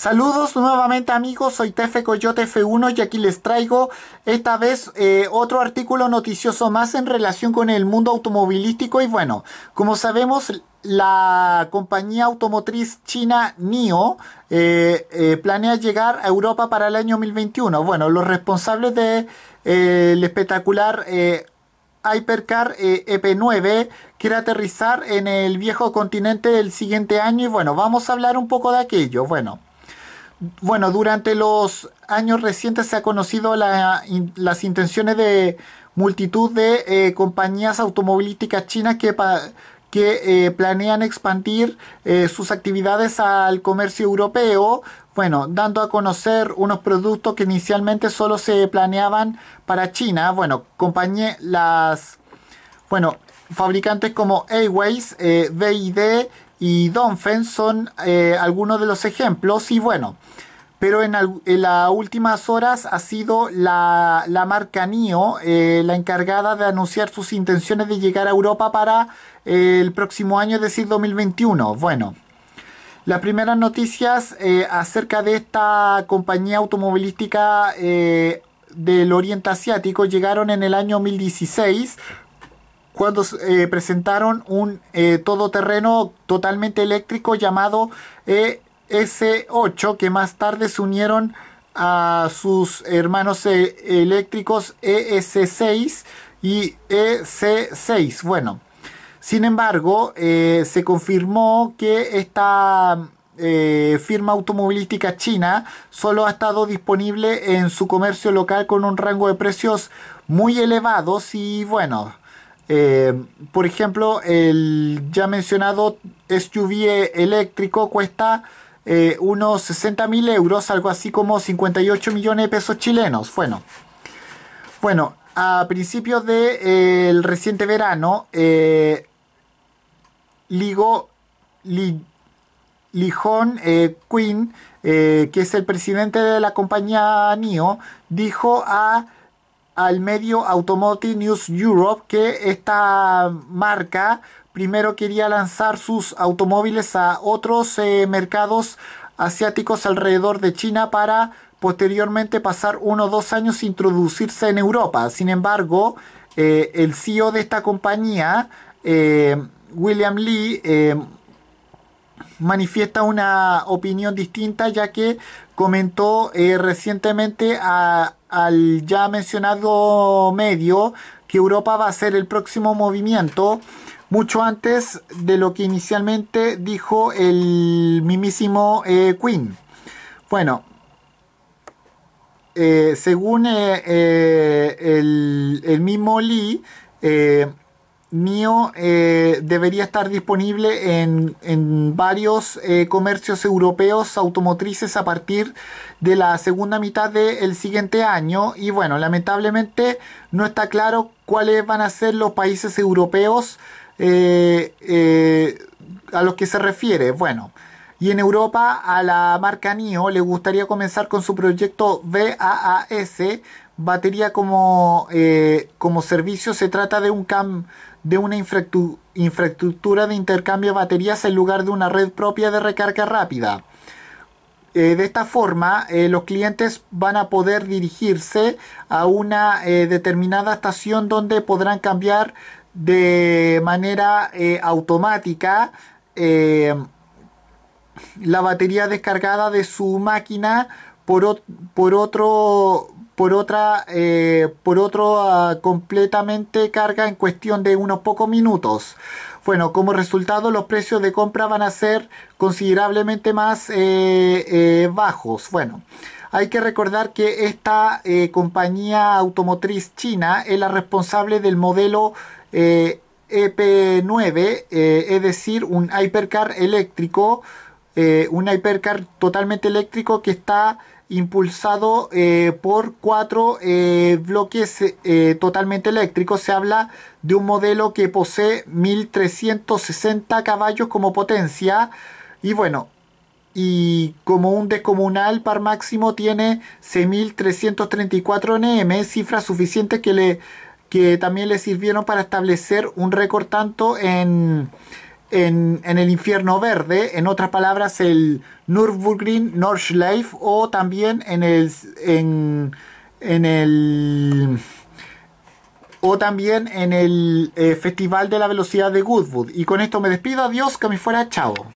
Saludos nuevamente amigos, soy Tefe Coyote F1 y aquí les traigo esta vez eh, otro artículo noticioso más en relación con el mundo automovilístico y bueno, como sabemos la compañía automotriz china NIO eh, eh, planea llegar a Europa para el año 2021. Bueno, los responsables del espectacular Hypercar EP9 e quiere aterrizar en el viejo continente el siguiente año y bueno, vamos a hablar un poco de aquello. Bueno, bueno, durante los años recientes se ha conocido las intenciones de multitud de eh, compañías automovilísticas chinas que, que eh, planean expandir eh, sus actividades al comercio europeo, bueno, dando a conocer unos productos que inicialmente solo se planeaban para China, bueno, compañía, las, bueno, fabricantes como Airways, BID y Donfen son eh, algunos de los ejemplos y bueno, pero en, las últimas horas ha sido la, la marca NIO eh, la encargada de anunciar sus intenciones de llegar a Europa para eh, el próximo año, es decir, 2021. Bueno. Las primeras noticias acerca de esta compañía automovilística del Oriente Asiático llegaron en el año 2016 cuando eh, presentaron un eh, todoterreno totalmente eléctrico llamado ES8, eh, que más tarde se unieron a sus hermanos eléctricos ES6 y EC6. Bueno, sin embargo, se confirmó que esta firma automovilística china solo ha estado disponible en su comercio local con un rango de precios muy elevados y bueno, eh, por ejemplo, el ya mencionado SUV e- eléctrico cuesta eh, unos 60 mil euros, algo así como 58 millones de pesos chilenos. Bueno, bueno a principios del eh, reciente verano, Ligo, Li, Lijón Quinn, que es el presidente de la compañía NIO, dijo a al medio Automotive News Europe que esta marca primero quería lanzar sus automóviles a otros eh, mercados asiáticos alrededor de China para posteriormente pasar uno o dos años introducirse en Europa. Sin embargo, eh, el CEO de esta compañía, eh, William Lee, manifiesta una opinión distinta ya que comentó eh, recientemente al ya mencionado medio que Europa va a ser el próximo movimiento mucho antes de lo que inicialmente dijo el mismísimo eh, Queen. Bueno, eh, según el, el mismo Lee, NIO eh, debería estar disponible en, varios eh, comercios europeos automotrices a partir de la segunda mitad del siguiente año. Y bueno, lamentablemente no está claro cuáles van a ser los países europeos eh, a los que se refiere. Bueno. Y en Europa a la marca NIO le gustaría comenzar con su proyecto BAAS, batería como, como servicio. Se trata de un CAM de una infraestructura de intercambio de baterías en lugar de una red propia de recarga rápida. Eh, de esta forma, eh, los clientes van a poder dirigirse a una eh, determinada estación donde podrán cambiar de manera automática la batería descargada de su máquina por, por, otro, por otra, eh, por otro ah, completamente carga en cuestión de unos pocos minutos. Bueno, como resultado los precios de compra van a ser considerablemente más eh, eh, bajos. Bueno, hay que recordar que esta compañía automotriz china es la responsable del modelo EP9, e es decir, un hypercar eléctrico, un hypercar totalmente eléctrico que está impulsado eh, por cuatro eh, bloques eh, totalmente eléctricos. Se habla de un modelo que posee 1360 caballos como potencia y bueno, y como un descomunal par máximo tiene 6334 Nm, cifras suficientes que, le, que también le sirvieron para establecer un récord tanto en en, el infierno verde, en otras palabras el Nürburgring Nordschleife o también en el en, en el o también en el eh, Festival de la Velocidad de Goodwood. Y con esto me despido, adiós, que me fuera, chao.